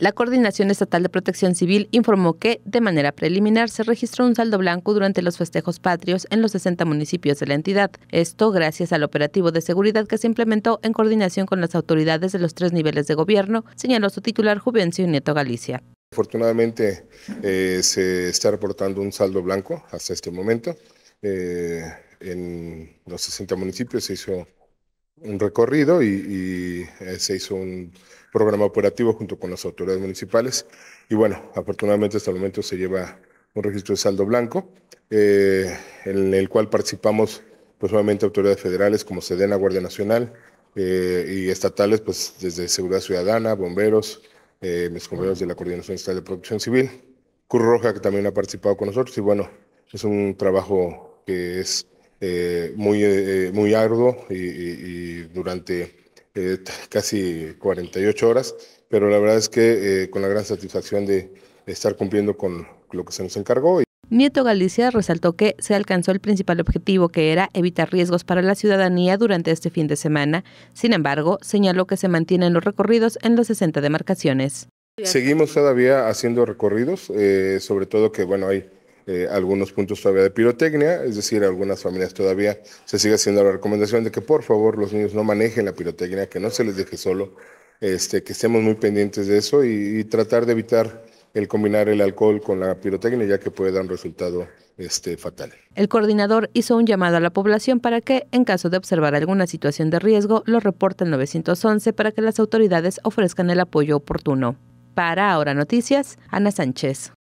La Coordinación Estatal de Protección Civil informó que, de manera preliminar, se registró un saldo blanco durante los festejos patrios en los 60 municipios de la entidad. Esto gracias al operativo de seguridad que se implementó en coordinación con las autoridades de los tres niveles de gobierno, señaló su titular Juvencio Nieto Galicia. Afortunadamente eh, se está reportando un saldo blanco hasta este momento. Eh, en los 60 municipios se hizo un recorrido y, eh, se hizo un programa operativo junto con las autoridades municipales. Y bueno, afortunadamente hasta el momento se lleva un registro de saldo blanco, eh, en el cual participamos pues obviamente autoridades federales como Sedena, Guardia Nacional eh, y estatales, pues desde Seguridad Ciudadana, bomberos, mis compañeros de la Coordinación Estatal de Protección Civil, Cruz Roja que también ha participado con nosotros y bueno, es un trabajo que es eh, muy, eh, muy arduo y, durante eh, casi 48 horas, pero la verdad es que con la gran satisfacción de estar cumpliendo con lo que se nos encargó. Nieto Galicia resaltó que se alcanzó el principal objetivo, que era evitar riesgos para la ciudadanía durante este fin de semana. Sin embargo, señaló que se mantienen los recorridos en los 60 demarcaciones. Seguimos todavía haciendo recorridos, sobre todo que, bueno, hay eh, algunos puntos todavía de pirotecnia, es decir, algunas familias todavía se sigue haciendo la recomendación de que por favor los niños no manejen la pirotecnia, que no se les deje solo, este, que estemos muy pendientes de eso y, tratar de evitar el combinar el alcohol con la pirotecnia, ya que puede dar un resultado este, fatal. El coordinador hizo un llamado a la población para que, en caso de observar alguna situación de riesgo, lo reporte al 911 para que las autoridades ofrezcan el apoyo oportuno. Para Ahora Noticias, Ana Sánchez.